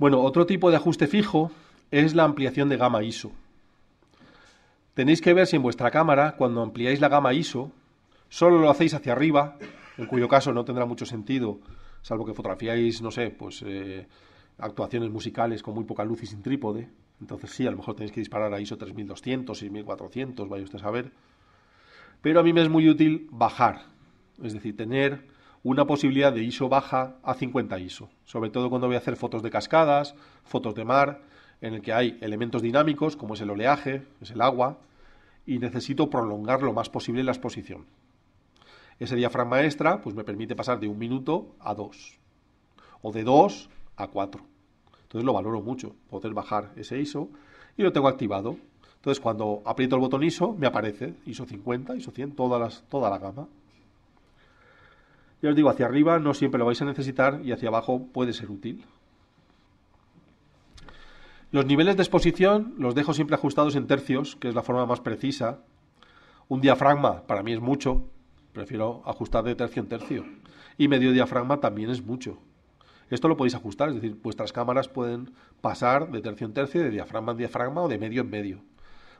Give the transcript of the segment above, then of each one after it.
Bueno, otro tipo de ajuste fijo es la ampliación de gama ISO. Tenéis que ver si en vuestra cámara, cuando ampliáis la gama ISO, solo lo hacéis hacia arriba, en cuyo caso no tendrá mucho sentido, salvo que fotografiáis, no sé, pues eh, actuaciones musicales con muy poca luz y sin trípode. Entonces sí, a lo mejor tenéis que disparar a ISO 3200, 6400, vaya usted a saber. Pero a mí me es muy útil bajar, es decir, tener una posibilidad de ISO baja a 50 ISO, sobre todo cuando voy a hacer fotos de cascadas, fotos de mar, en el que hay elementos dinámicos como es el oleaje, es el agua, y necesito prolongar lo más posible la exposición. Ese diafragma extra pues me permite pasar de un minuto a dos, o de dos a cuatro. Entonces lo valoro mucho, poder bajar ese ISO y lo tengo activado. Entonces cuando aprieto el botón ISO me aparece ISO 50, ISO 100, todas las, toda la gama. Ya os digo, hacia arriba no siempre lo vais a necesitar y hacia abajo puede ser útil. Los niveles de exposición los dejo siempre ajustados en tercios, que es la forma más precisa. Un diafragma para mí es mucho, prefiero ajustar de tercio en tercio. Y medio diafragma también es mucho. Esto lo podéis ajustar, es decir, vuestras cámaras pueden pasar de tercio en tercio, de diafragma en diafragma o de medio en medio.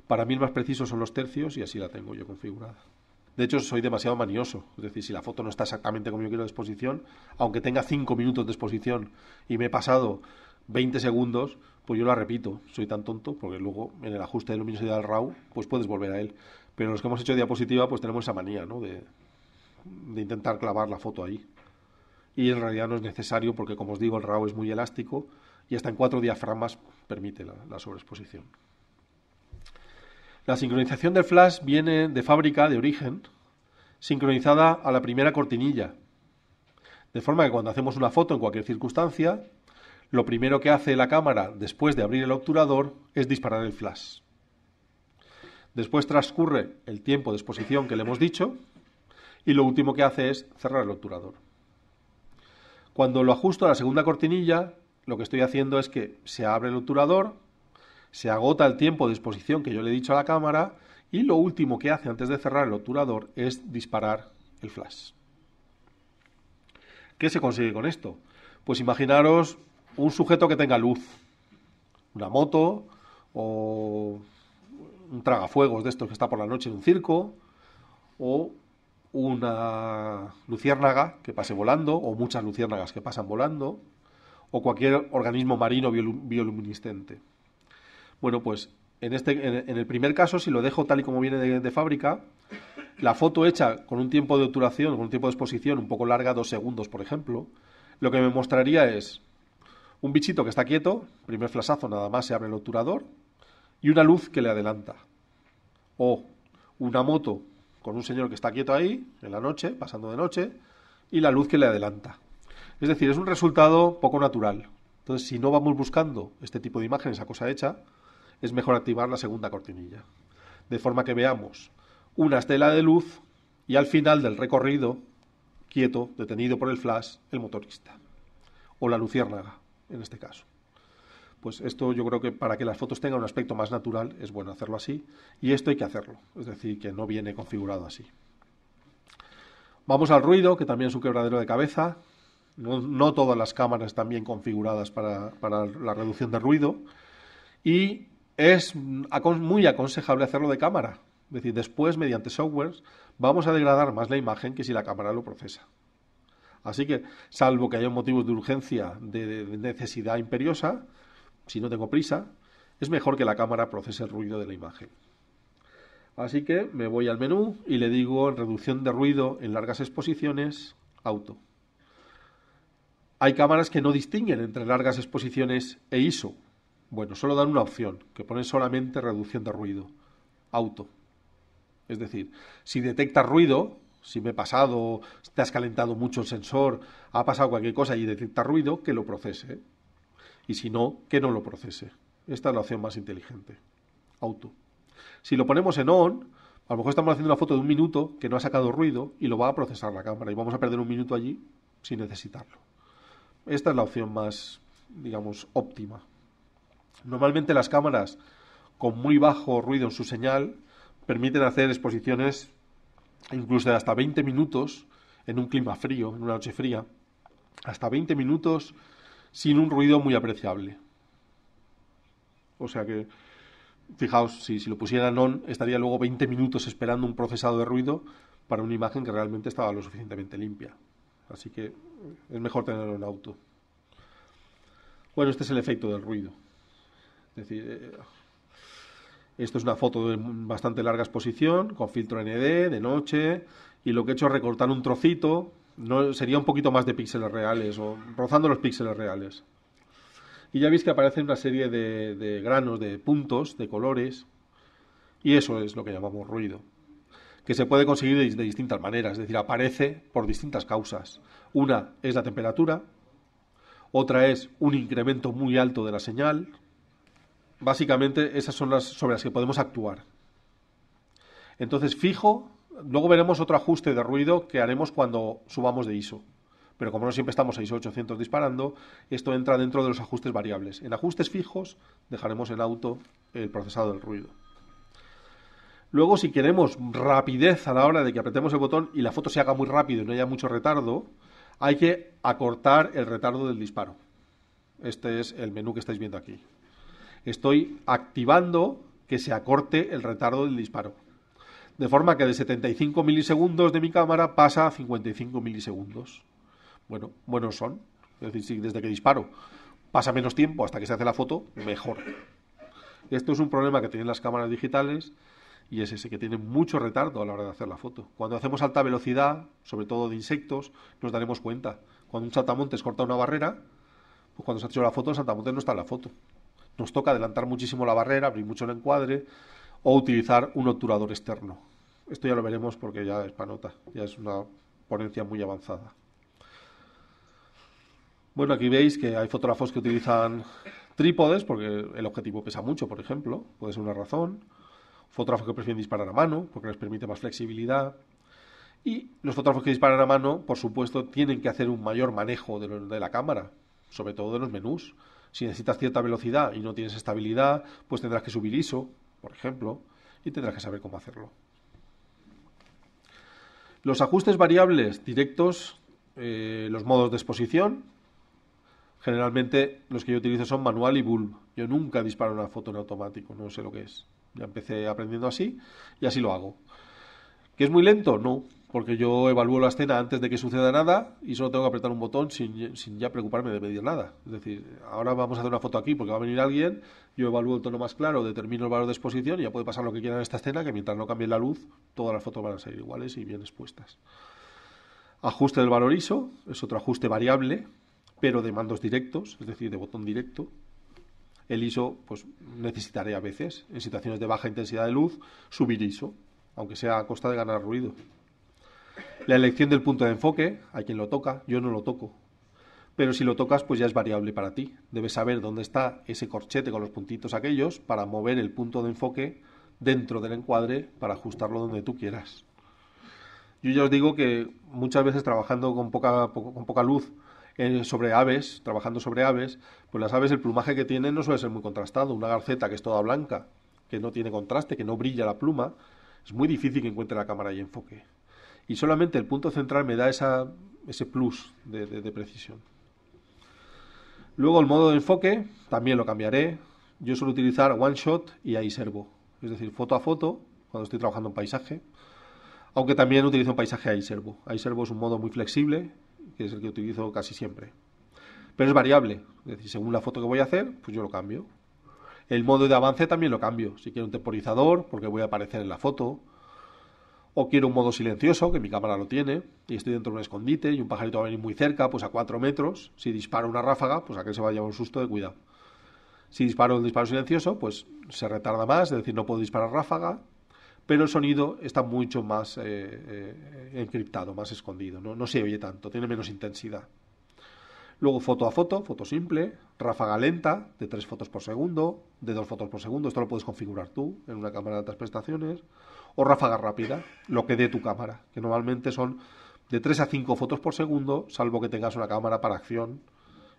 Para mí el más preciso son los tercios y así la tengo yo configurada. De hecho, soy demasiado manioso. Es decir, si la foto no está exactamente como yo quiero de exposición, aunque tenga 5 minutos de exposición y me he pasado 20 segundos, pues yo la repito. Soy tan tonto porque luego en el ajuste de luminosidad del RAW, pues puedes volver a él. Pero los que hemos hecho diapositiva, pues tenemos esa manía, ¿no? De, intentar clavar la foto ahí. Y en realidad no es necesario porque, como os digo, el RAW es muy elástico y hasta en cuatro diafragmas permite la sobreexposición. La sincronización del Flash viene de fábrica, de origen, sincronizada a la primera cortinilla. De forma que cuando hacemos una foto en cualquier circunstancia, lo primero que hace la cámara después de abrir el obturador es disparar el flash. Después transcurre el tiempo de exposición que le hemos dicho y lo último que hace es cerrar el obturador. Cuando lo ajusto a la segunda cortinilla, lo que estoy haciendo es que se abre el obturador, se agota el tiempo de exposición que yo le he dicho a la cámara y lo último que hace antes de cerrar el obturador es disparar el flash. ¿Qué se consigue con esto? Pues imaginaros un sujeto que tenga luz, una moto o un tragafuegos de estos que está por la noche en un circo o una luciérnaga que pase volando o muchas luciérnagas que pasan volando o cualquier organismo marino bioluminiscente. Bueno, pues en, este, en, el primer caso, si lo dejo tal y como viene de, fábrica, la foto hecha con un tiempo de obturación, con un tiempo de exposición un poco larga, dos segundos, por ejemplo, lo que me mostraría es un bichito que está quieto, primer flasazo nada más se abre el obturador, y una luz que le adelanta. O una moto con un señor que está quieto ahí, en la noche, pasando de noche, y la luz que le adelanta. Es decir, es un resultado poco natural. Entonces, si no vamos buscando este tipo de imágenes a cosa hecha, es mejor activar la segunda cortinilla, de forma que veamos una estela de luz y al final del recorrido, quieto, detenido por el flash, el motorista, o la luciérnaga, en este caso. Pues esto yo creo que para que las fotos tengan un aspecto más natural es bueno hacerlo así, y esto hay que hacerlo, es decir, que no viene configurado así. Vamos al ruido, que también es un quebradero de cabeza. No, todas las cámaras están bien configuradas para, para la reducción de ruido. Y es muy aconsejable hacerlo de cámara. Es decir, después, mediante softwares, vamos a degradar más la imagen que si la cámara lo procesa. Así que, salvo que haya motivos de urgencia, de, necesidad imperiosa, si no tengo prisa, es mejor que la cámara procese el ruido de la imagen. Así que me voy al menú y le digo reducción de ruido en largas exposiciones, auto. Hay cámaras que no distinguen entre largas exposiciones e ISO, bueno, solo dan una opción, que pone solamente reducción de ruido, auto. Es decir, si detecta ruido, si me he pasado, te has calentado mucho el sensor, ha pasado cualquier cosa y detecta ruido, que lo procese. Y si no, que no lo procese. Esta es la opción más inteligente, auto. Si lo ponemos en on, a lo mejor estamos haciendo una foto de un minuto que no ha sacado ruido y lo va a procesar la cámara y vamos a perder un minuto allí sin necesitarlo. Esta es la opción más, digamos, óptima. Normalmente las cámaras con muy bajo ruido en su señal permiten hacer exposiciones incluso de hasta 20 minutos en un clima frío, en una noche fría, hasta 20 minutos sin un ruido muy apreciable. O sea que, fijaos, si, lo pusieran on, estaría luego 20 minutos esperando un procesado de ruido para una imagen que realmente estaba lo suficientemente limpia. Así que es mejor tenerlo en auto. Bueno, este es el efecto del ruido. Es decir, eh, esto es una foto de bastante larga exposición, con filtro ND, de noche, y lo que he hecho es recortar un trocito, no, sería un poquito más de píxeles reales, o rozando los píxeles reales. Y ya veis que aparecen una serie de, granos, de puntos, de colores, y eso es lo que llamamos ruido que se puede conseguir de, distintas maneras, es decir, aparece por distintas causas. Una es la temperatura, otra es un incremento muy alto de la señal, básicamente esas son las sobre las que podemos actuar. Entonces, fijo, luego veremos otro ajuste de ruido que haremos cuando subamos de ISO. Pero como no siempre estamos a ISO 800 disparando, esto entra dentro de los ajustes variables. En ajustes fijos dejaremos el auto el procesado del ruido. Luego, si queremos rapidez a la hora de que apretemos el botón y la foto se haga muy rápido y no haya mucho retardo, hay que acortar el retardo del disparo. Este es el menú que estáis viendo aquí estoy activando que se acorte el retardo del disparo. De forma que de 75 milisegundos de mi cámara pasa a 55 milisegundos. Bueno, buenos son. Es decir, si desde que disparo pasa menos tiempo hasta que se hace la foto, mejor. Esto es un problema que tienen las cámaras digitales y es ese que tiene mucho retardo a la hora de hacer la foto. Cuando hacemos alta velocidad, sobre todo de insectos, nos daremos cuenta. Cuando un saltamontes corta una barrera, pues cuando se ha hecho la foto, el saltamontes no está en la foto nos toca adelantar muchísimo la barrera, abrir mucho el encuadre o utilizar un obturador externo. Esto ya lo veremos porque ya es panota, ya es una ponencia muy avanzada. Bueno, aquí veis que hay fotógrafos que utilizan trípodes porque el objetivo pesa mucho, por ejemplo, puede ser una razón. Fotógrafos que prefieren disparar a mano porque les permite más flexibilidad. Y los fotógrafos que disparan a mano, por supuesto, tienen que hacer un mayor manejo de la cámara, sobre todo de los menús. Si necesitas cierta velocidad y no tienes estabilidad, pues tendrás que subir ISO, por ejemplo, y tendrás que saber cómo hacerlo. Los ajustes variables directos, eh, los modos de exposición, generalmente los que yo utilizo son manual y bulb. Yo nunca disparo una foto en automático, no sé lo que es. Ya empecé aprendiendo así y así lo hago. ¿Que es muy lento? No, porque yo evalúo la escena antes de que suceda nada y solo tengo que apretar un botón sin, ya preocuparme de medir nada. Es decir, ahora vamos a hacer una foto aquí porque va a venir alguien, yo evalúo el tono más claro, determino el valor de exposición y ya puede pasar lo que quiera en esta escena, que mientras no cambie la luz, todas las fotos van a salir iguales y bien expuestas. Ajuste del valor ISO, es otro ajuste variable, pero de mandos directos, es decir, de botón directo. El ISO pues necesitaré a veces, en situaciones de baja intensidad de luz, subir ISO, aunque sea a costa de ganar ruido. La elección del punto de enfoque, a quien lo toca, yo no lo toco. Pero si lo tocas, pues ya es variable para ti. Debes saber dónde está ese corchete con los puntitos aquellos para mover el punto de enfoque dentro del encuadre para ajustarlo donde tú quieras. Yo ya os digo que muchas veces trabajando con poca, luz eh, sobre aves, trabajando sobre aves, pues las aves el plumaje que tienen no suele ser muy contrastado. Una garceta que es toda blanca, que no tiene contraste, que no brilla la pluma, es muy difícil que encuentre la cámara y enfoque y solamente el punto central me da ese plus de, precisión. Luego el modo de enfoque también lo cambiaré. Yo suelo utilizar one shot y ahí servo, es decir, foto a foto cuando estoy trabajando en paisaje. Aunque también utilizo un paisaje ahí servo. Ahí servo es un modo muy flexible, que es el que utilizo casi siempre. Pero es variable, es decir, según la foto que voy a hacer, pues yo lo cambio. El modo de avance también lo cambio. Si quiero un temporizador, porque voy a aparecer en la foto o quiero un modo silencioso, que mi cámara lo tiene, y estoy dentro de un escondite y un pajarito va a venir muy cerca, pues a 4 metros, si disparo una ráfaga, pues a aquel se va a llevar un susto de cuidado. Si disparo un disparo silencioso, pues se retarda más, es decir, no puedo disparar ráfaga, pero el sonido está mucho más eh, eh, encriptado, más escondido, ¿no? no se oye tanto, tiene menos intensidad. Luego foto a foto, foto simple, ráfaga lenta de 3 fotos por segundo, de 2 fotos por segundo, esto lo puedes configurar tú en una cámara de altas prestaciones, o ráfaga rápida, lo que dé tu cámara, que normalmente son de 3 a 5 fotos por segundo, salvo que tengas una cámara para acción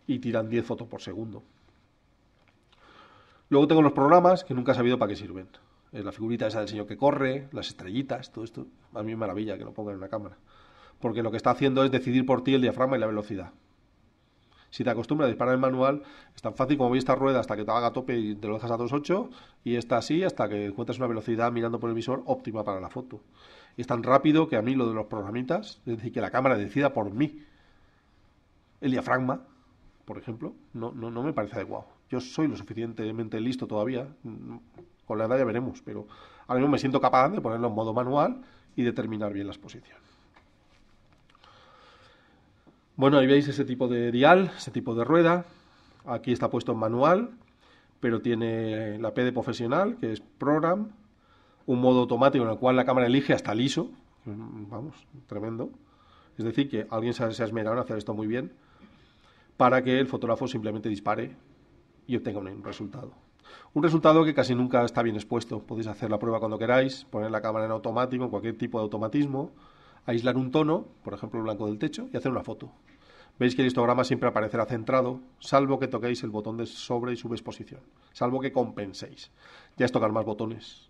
y tiran 10 fotos por segundo. Luego tengo los programas que nunca he sabido para qué sirven. Eh, la figurita esa del señor que corre, las estrellitas, todo esto. A mí me maravilla que lo pongan en una cámara. Porque lo que está haciendo es decidir por ti el diafragma y la velocidad si te acostumbras a disparar en manual, es tan fácil como voy esta rueda hasta que te haga tope y te lo dejas a 2.8 y está así hasta que encuentres una velocidad mirando por el visor óptima para la foto. Y es tan rápido que a mí lo de los programitas, es decir, que la cámara decida por mí el diafragma, por ejemplo, no, no, no me parece adecuado. Yo soy lo suficientemente listo todavía, con la edad ya veremos, pero ahora mismo me siento capaz de ponerlo en modo manual y determinar bien las posiciones. Bueno, ahí veis ese tipo de dial, ese tipo de rueda. Aquí está puesto en manual, pero tiene la P de profesional, que es program, un modo automático en el cual la cámara elige hasta el ISO. Vamos, tremendo. Es decir, que alguien se se esmerado en hacer esto muy bien para que el fotógrafo simplemente dispare y obtenga un resultado. Un resultado que casi nunca está bien expuesto. Podéis hacer la prueba cuando queráis, poner la cámara en automático, en cualquier tipo de automatismo, aislar un tono, por ejemplo el blanco del techo, y hacer una foto. Veis que el histograma siempre aparecerá centrado, salvo que toquéis el botón de sobre y subexposición, salvo que compenséis. Ya es tocar más botones.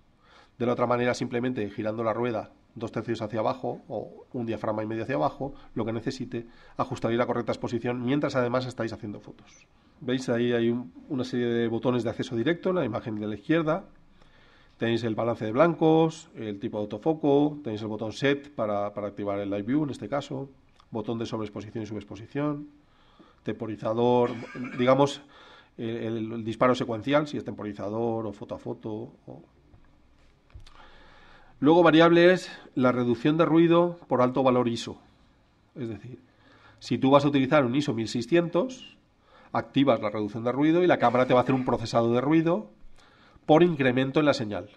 De la otra manera, simplemente girando la rueda dos tercios hacia abajo o un diafragma y medio hacia abajo, lo que necesite, ajustaréis la correcta exposición mientras además estáis haciendo fotos. Veis ahí hay una serie de botones de acceso directo, la imagen de la izquierda, Tenéis el balance de blancos, el tipo de autofoco, tenéis el botón Set para, activar el Live View en este caso, botón de sobreexposición y subexposición, temporizador, digamos, el, disparo secuencial, si es temporizador o foto a foto. Luego variables la reducción de ruido por alto valor ISO. Es decir, si tú vas a utilizar un ISO 1600, activas la reducción de ruido y la cámara te va a hacer un procesado de ruido por incremento en la señal.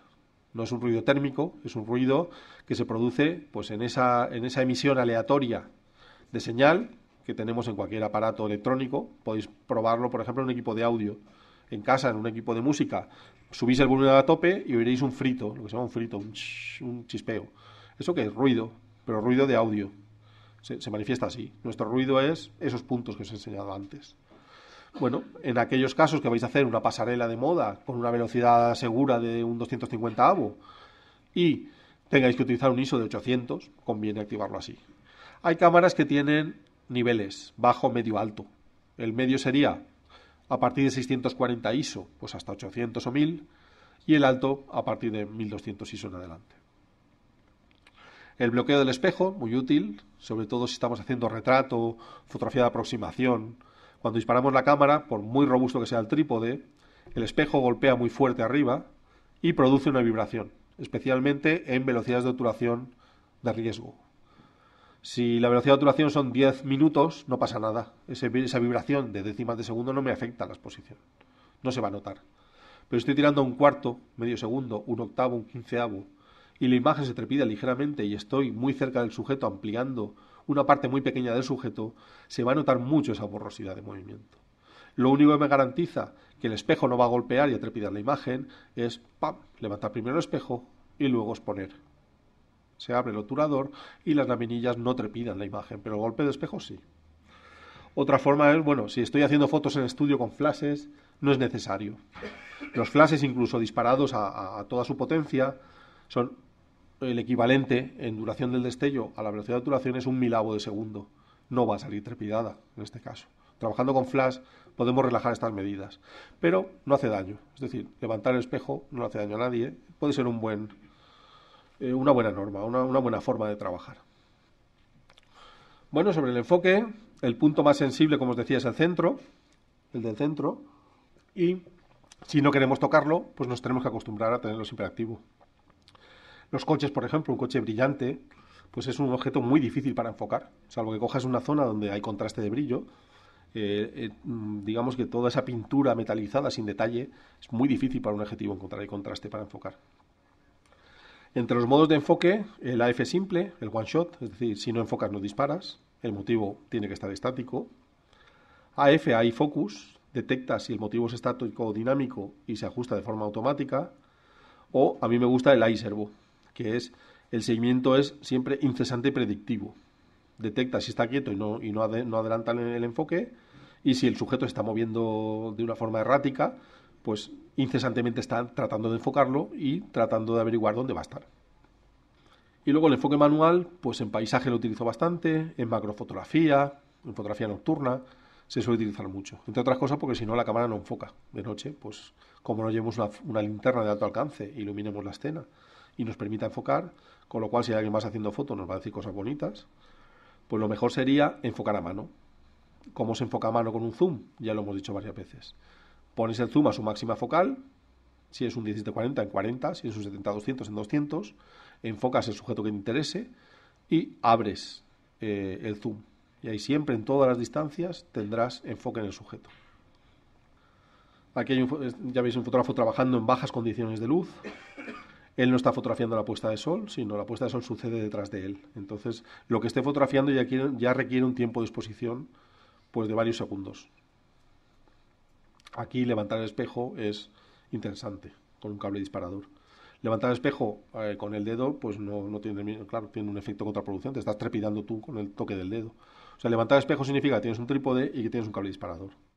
No es un ruido térmico, es un ruido que se produce pues, en, esa, emisión aleatoria de señal que tenemos en cualquier aparato electrónico. Podéis probarlo, por ejemplo, en un equipo de audio, en casa, en un equipo de música. Subís el volumen a tope y oiréis un frito, lo que se llama un frito, un, chispeo. ¿Eso que es? Ruido, pero ruido de audio. Se, se manifiesta así. Nuestro ruido es esos puntos que os he enseñado antes bueno, en aquellos casos que vais a hacer una pasarela de moda con una velocidad segura de un 250 avo y tengáis que utilizar un ISO de 800, conviene activarlo así. Hay cámaras que tienen niveles, bajo, medio, alto. El medio sería a partir de 640 ISO, pues hasta 800 o 1000, y el alto a partir de 1200 ISO en adelante. El bloqueo del espejo, muy útil, sobre todo si estamos haciendo retrato, fotografía de aproximación, cuando disparamos la cámara, por muy robusto que sea el trípode, el espejo golpea muy fuerte arriba y produce una vibración, especialmente en velocidades de obturación de riesgo. Si la velocidad de obturación son 10 minutos, no pasa nada. esa vibración de décimas de segundo no me afecta a la exposición. No se va a notar. Pero estoy tirando un cuarto, medio segundo, un octavo, un quinceavo, y la imagen se trepida ligeramente y estoy muy cerca del sujeto ampliando una parte muy pequeña del sujeto, se va a notar mucho esa borrosidad de movimiento. Lo único que me garantiza que el espejo no va a golpear y a trepidar la imagen es ¡pam! levantar primero el espejo y luego exponer. Se abre el obturador y las laminillas no trepidan la imagen, pero el golpe de espejo sí. Otra forma es, bueno, si estoy haciendo fotos en estudio con flashes, no es necesario. Los flashes, incluso disparados a toda su potencia, son el equivalente en duración del destello a la velocidad de duración es un milavo de segundo. No va a salir trepidada en este caso. Trabajando con flash podemos relajar estas medidas, pero no hace daño. Es decir, levantar el espejo no hace daño a nadie. Puede ser eh, una buena norma, una, una buena forma de trabajar. Bueno, sobre el enfoque, el punto más sensible, como os decía, es el centro, el del centro, y si no queremos tocarlo, pues nos tenemos que acostumbrar a tenerlo siempre activo. Los coches, por ejemplo, un coche brillante, pues es un objeto muy difícil para enfocar, salvo que cojas una zona donde hay contraste de brillo. Eh, eh, mm, digamos que toda esa pintura metalizada sin detalle es muy difícil para un objetivo encontrar el contraste para enfocar. Entre los modos de enfoque, el AF simple, el one shot, es decir, si no enfocas no disparas, el motivo tiene que estar estático. AF, AI focus, detecta si el motivo es estático o dinámico y se ajusta de forma automática. O a mí me gusta el AI servo, que es el seguimiento es siempre incesante y predictivo. Detecta si está quieto y no, no, adelanta el, el enfoque y si el sujeto está moviendo de una forma errática, pues incesantemente está tratando de enfocarlo y tratando de averiguar dónde va a estar. Y luego el enfoque manual, pues en paisaje lo utilizo bastante, en macrofotografía, en fotografía nocturna, se suele utilizar mucho. Entre otras cosas porque si no la cámara no enfoca. De noche, pues como no llevemos una, una linterna de alto alcance, iluminemos la escena, y nos permita enfocar, con lo cual si alguien más haciendo fotos nos va a decir cosas bonitas, pues lo mejor sería enfocar a mano. ¿Cómo se enfoca a mano con un zoom? Ya lo hemos dicho varias veces. Pones el zoom a su máxima focal, si es un 17-40 en 40, si es un 70-200 en 200, enfocas el sujeto que te interese y abres eh, el zoom. Y ahí siempre, en todas las distancias, tendrás enfoque en el sujeto. Aquí ya veis un fotógrafo trabajando en bajas condiciones de luz, él no está fotografiando la puesta de sol, sino la puesta de sol sucede detrás de él. Entonces, lo que esté fotografiando ya, requiere un tiempo de exposición pues de varios segundos. Aquí levantar el espejo es interesante con un cable disparador. Levantar el espejo eh, con el dedo, pues no, tiene, claro, tiene un efecto contraproducente, estás trepidando tú con el toque del dedo. O sea, levantar el espejo significa que tienes un trípode y que tienes un cable disparador.